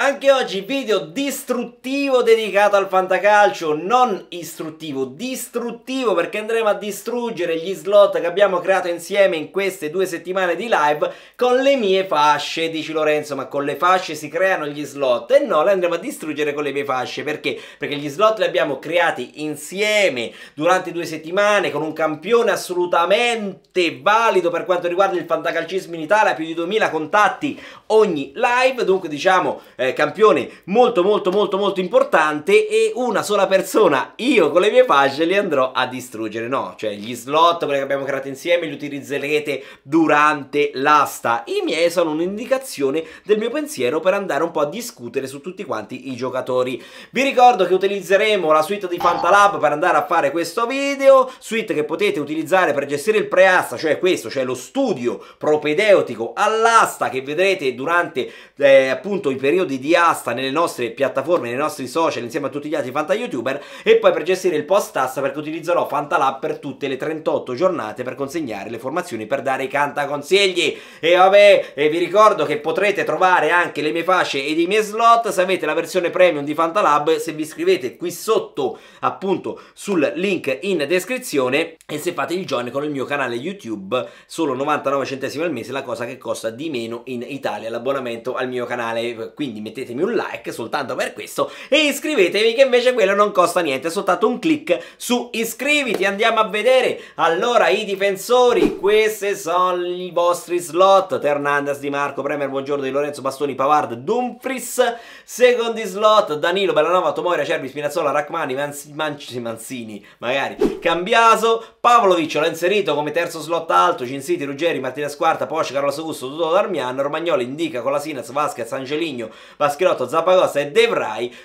Anche oggi video distruttivo dedicato al fantacalcio, non istruttivo, distruttivo perché andremo a distruggere gli slot che abbiamo creato insieme in queste due settimane di live con le mie fasce, dici Lorenzo, ma con le fasce si creano gli slot? E no, le andremo a distruggere con le mie fasce, perché? Perché gli slot li abbiamo creati insieme durante due settimane con un campione assolutamente valido per quanto riguarda il fantacalcismo in Italia, più di 2000 contatti ogni live, dunque diciamo... Eh, eh, campione molto molto molto molto importante e una sola persona, io con le mie page, li andrò a distruggere, no? Cioè gli slot, quelli che abbiamo creato insieme, li utilizzerete durante l'asta. I miei sono un'indicazione del mio pensiero per andare un po' a discutere su tutti quanti i giocatori. Vi ricordo che utilizzeremo la suite di Fantalab per andare a fare questo video, suite che potete utilizzare per gestire il preasta, cioè questo, cioè lo studio propedeutico all'asta che vedrete durante eh, appunto i periodi di asta nelle nostre piattaforme, nei nostri social insieme a tutti gli altri Fanta YouTuber e poi per gestire il post tassa perché utilizzerò Fanta Lab per tutte le 38 giornate per consegnare le formazioni per dare i canta consigli e vabbè e vi ricordo che potrete trovare anche le mie fasce ed i miei slot se avete la versione premium di Fanta Lab se vi iscrivete qui sotto appunto sul link in descrizione e se fate il join con il mio canale YouTube solo 99 centesimi al mese la cosa che costa di meno in Italia l'abbonamento al mio canale quindi mettetemi un like soltanto per questo e iscrivetevi che invece quello non costa niente, è soltanto un clic su iscriviti, andiamo a vedere allora i difensori, questi sono i vostri slot Hernandez, Di Marco, Premier, Buongiorno Di Lorenzo, Bastoni, Pavard, Dumfries secondi slot, Danilo, Bellanova, Tomori, Cervi, Spinazzola, Rachmani, Manzi, Manzi, Manzini magari, Cambiaso, Pavlovic l'ho inserito come terzo slot alto, Cinsiti, Ruggeri, Martinez Squarta, Porsche, Carlos Augusto, Tutto Darmian, Romagnoli, Indica, Colasinas, Vasquez, Angeligno, Mascherotto, Zappagosta e De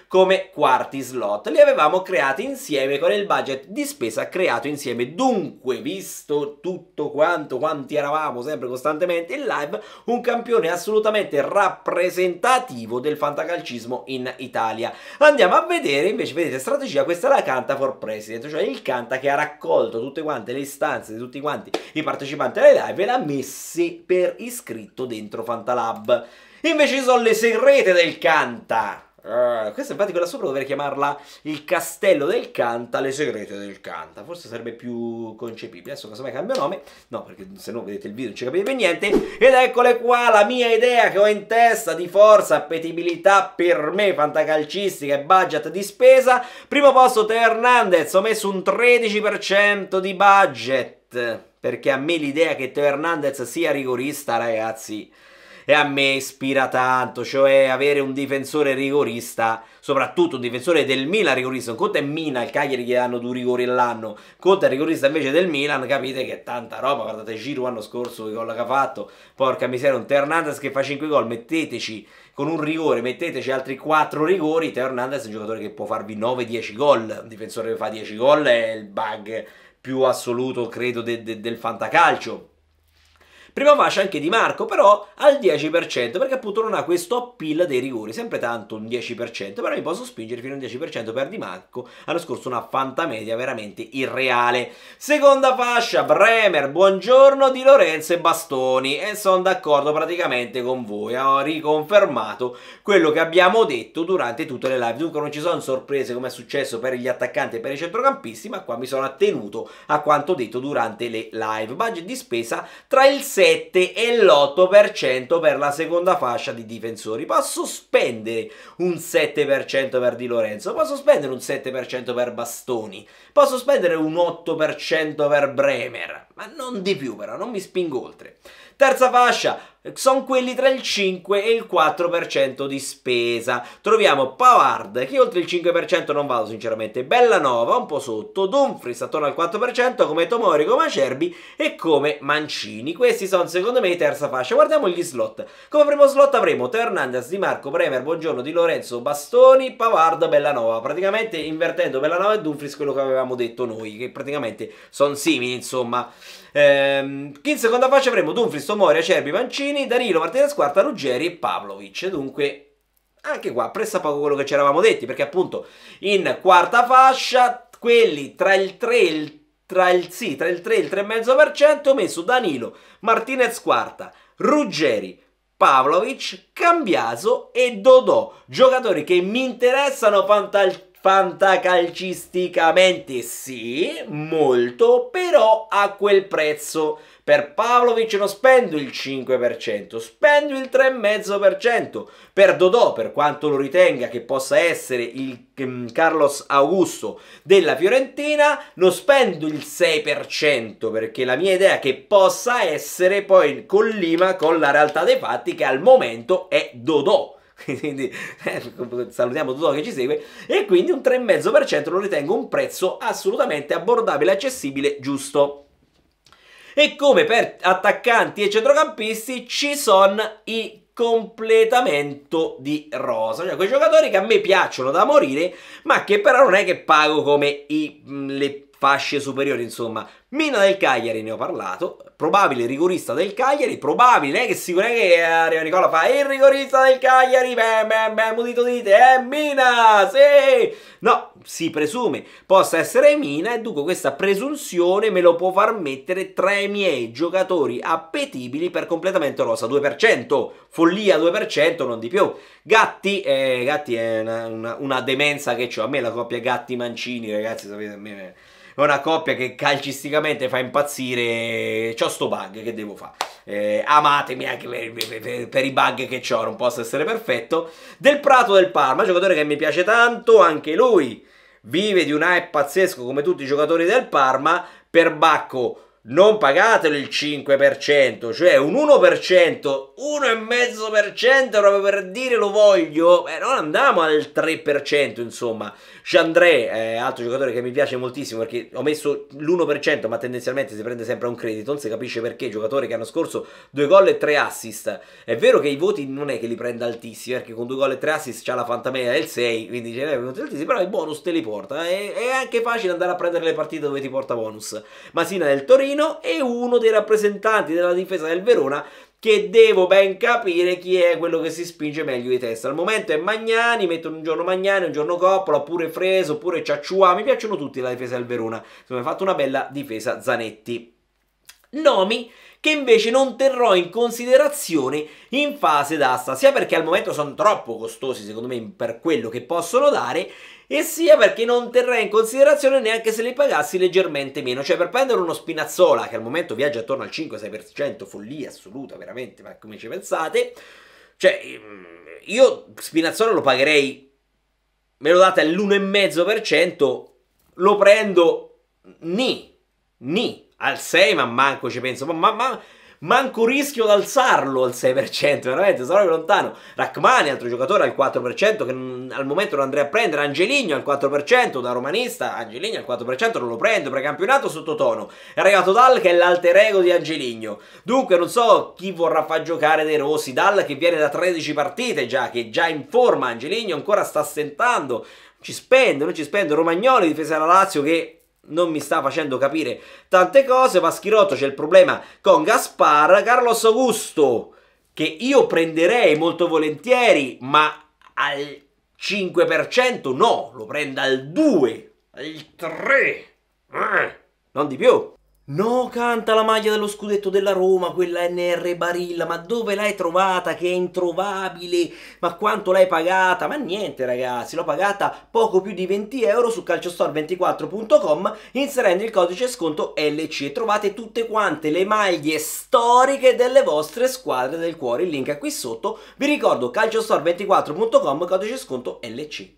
come quarti slot. Li avevamo creati insieme con il budget di spesa creato insieme. Dunque, visto tutto quanto, quanti eravamo sempre costantemente in live, un campione assolutamente rappresentativo del fantacalcismo in Italia. Andiamo a vedere invece, vedete, strategia, questa è la Canta for President, cioè il Canta che ha raccolto tutte quante le istanze di tutti quanti i partecipanti alle live e l'ha messe per iscritto dentro Fantalab. Invece ci sono le segrete del Canta. Uh, questa infatti quella sopra dovrei chiamarla il castello del Canta, le segrete del Canta, forse sarebbe più concepibile, adesso cosa mai cambio nome, no perché se no vedete il video non ci capite più niente, ed eccole qua la mia idea che ho in testa di forza, appetibilità per me, fantacalcistica e budget di spesa, primo posto Teo Hernandez, ho messo un 13% di budget, perché a me l'idea che Teo Hernandez sia rigorista ragazzi e a me ispira tanto, cioè avere un difensore rigorista, soprattutto un difensore del Milan rigorista, un conto è Milan, il Cagliari che hanno due rigori all'anno, conto è rigorista invece del Milan, capite che è tanta roba, guardate Giro l'anno scorso che gol che ha fatto, porca miseria, un Teo Hernandez che fa 5 gol, metteteci con un rigore, metteteci altri 4 rigori, Teo Hernandez è un giocatore che può farvi 9-10 gol, un difensore che fa 10 gol è il bug più assoluto credo de de del fantacalcio Prima fascia anche Di Marco, però al 10%, perché appunto non ha questo appeal dei rigori, sempre tanto un 10%, però mi posso spingere fino a un 10% per Di Marco, l'anno scorso una fantamedia veramente irreale. Seconda fascia, Bremer, buongiorno Di Lorenzo e Bastoni, e sono d'accordo praticamente con voi, ho riconfermato quello che abbiamo detto durante tutte le live, dunque non ci sono sorprese come è successo per gli attaccanti e per i centrocampisti, ma qua mi sono attenuto a quanto detto durante le live. Budget di spesa tra il 6 7 e l'8% per la seconda fascia di difensori. Posso spendere un 7% per Di Lorenzo, posso spendere un 7% per Bastoni, posso spendere un 8% per Bremer ma non di più però, non mi spingo oltre. Terza fascia, sono quelli tra il 5 e il 4% di spesa. Troviamo Pavard, che oltre il 5% non vado sinceramente, Bellanova un po' sotto, Dumfries attorno al 4%, come Tomori, come Acerbi e come Mancini. Questi sono secondo me terza fascia. Guardiamo gli slot. Come primo slot avremo Teo Hernandez, Di Marco, Bremer, Buongiorno, Di Lorenzo, Bastoni, Pavard, Bellanova. Praticamente invertendo Bellanova e Dumfries quello che avevamo detto noi, che praticamente sono simili insomma. Ehm, in seconda fascia avremo Dumfries, Tomori, Acerbi, Mancini, Danilo, Martinez Quarta, Ruggeri e Pavlovic. Dunque anche qua pressa poco quello che ci eravamo detti, perché appunto in quarta fascia quelli tra il 3 e il tra il, sì, tra il 3 e il 3,5% ho messo Danilo, Martinez quarta, Ruggeri, Pavlovic, Cambiaso e Dodò, giocatori che mi interessano fantasticamente Fantacalcisticamente sì, molto, però a quel prezzo. Per Pavlovic non spendo il 5%, spendo il 3,5%. Per Dodò, per quanto lo ritenga che possa essere il mm, Carlos Augusto della Fiorentina, non spendo il 6% perché la mia idea è che possa essere poi in collima con la realtà dei fatti che al momento è Dodò. quindi eh, salutiamo tutto che ci segue, e quindi un 3,5% lo ritengo un prezzo assolutamente abbordabile, accessibile, giusto. E come per attaccanti e centrocampisti ci sono i completamento di rosa, cioè quei giocatori che a me piacciono da morire, ma che però non è che pago come i, le fasce superiori, insomma, Mina del Cagliari, ne ho parlato, probabile rigorista del Cagliari, probabile che si che eh, arriva Nicola fa il rigorista del Cagliari, beh, beh, beh, udito dite, è Mina, sì! No, si presume possa essere Mina e dunque questa presunzione me lo può far mettere tra i miei giocatori appetibili per completamento rosa 2%, follia 2%, non di più. Gatti, eh, Gatti è una, una, una, demenza che ho, a me la coppia Gatti-Mancini, ragazzi, sapete, a me... È una coppia che calcisticamente francamente fa impazzire, c'ho sto bug, che devo fare? Eh, amatemi anche per, per, per, i bug che ho, non posso essere perfetto. Del Prato del Parma, giocatore che mi piace tanto, anche lui vive di un hype pazzesco come tutti i giocatori del Parma, per Bacco non pagatelo il 5%, cioè un 1%, 1,5% proprio per dire lo voglio, eh, non andiamo al 3%, insomma. Chandré, eh, altro giocatore che mi piace moltissimo perché ho messo l'1%, ma tendenzialmente si prende sempre un credito, non si capisce perché, giocatore che hanno scorso due gol e tre assist. È vero che i voti non è che li prenda altissimi, perché con due gol e tre assist c'ha la fantamea del 6, quindi ce l'hai venuti altissimi, però i bonus te li porta. È, è anche facile andare a prendere le partite dove ti porta bonus. Masina del Torino Torino e uno dei rappresentanti della difesa del Verona che devo ben capire chi è quello che si spinge meglio di testa. Al momento è Magnani, mettono un giorno Magnani, un giorno Coppola, oppure Freso, oppure Ciacciua, mi piacciono tutti la difesa del Verona. Insomma, ha fatto una bella difesa Zanetti nomi che invece non terrò in considerazione in fase d'asta, sia perché al momento sono troppo costosi secondo me per quello che possono dare, e sia perché non terrei in considerazione neanche se li pagassi leggermente meno, cioè per prendere uno Spinazzola che al momento viaggia attorno al 5-6%, follia assoluta veramente, ma come ci pensate, cioè mm, io Spinazzola lo pagherei, me lo date all'1,5%, lo prendo ni, ni, al 6, ma manco ci penso. Ma, ma, manco rischio di alzarlo al 6%, veramente, sarò lontano. Rachmani, altro giocatore al 4%, che al momento non andrei a prendere. Angeligno al 4%, da romanista, Angeligno al 4% non lo prendo, precampionato sottotono. È arrivato Dal che è l'alter ego di Angeligno. Dunque non so chi vorrà far giocare dei Rossi, Dal che viene da 13 partite già, che già in forma, Angeligno ancora sta stentando. Ci spende, non ci spende. Romagnoli, difesa della Lazio che non mi sta facendo capire tante cose. Paschirotto c'è il problema con Gaspar. Carlos Augusto, che io prenderei molto volentieri, ma al 5% no, lo prendo al 2, al 3, eh, non di più. No, canta la maglia dello scudetto della Roma, quella NR Barilla, ma dove l'hai trovata che è introvabile? Ma quanto l'hai pagata? Ma niente ragazzi, l'ho pagata poco più di 20 euro su calciostore24.com inserendo il codice sconto LC. Trovate tutte quante le maglie storiche delle vostre squadre del cuore, il link è qui sotto. Vi ricordo calciostore24.com, codice sconto LC.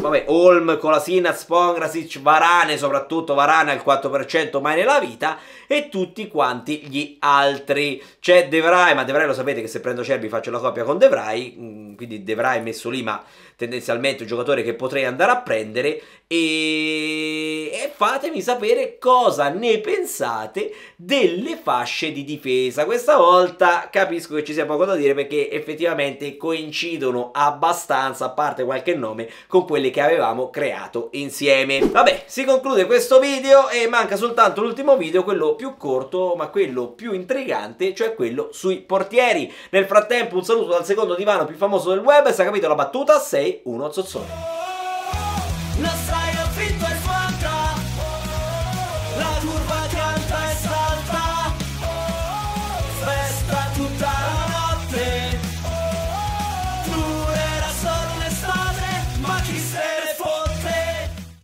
Vabbè, Holm, Kolasinac, Pongrasic, Varane, soprattutto Varane al 4% mai nella vita e tutti quanti gli altri. C'è De Vrij, ma De Vrij lo sapete che se prendo Cerbi faccio la coppia con De Vrij mm, quindi De Vrij messo lì, ma tendenzialmente un giocatore che potrei andare a prendere. E... e fatemi sapere cosa ne pensate delle fasce di difesa. Questa volta capisco che ci sia poco da dire perché effettivamente coincidono abbastanza, a parte qualche nome, con quelle che avevamo creato insieme. Vabbè, si conclude questo video e manca soltanto l'ultimo video, quello più corto, ma quello più intrigante, cioè quello sui portieri. Nel frattempo un saluto dal secondo divano più famoso del web, se hai capito la battuta sei uno zozzone.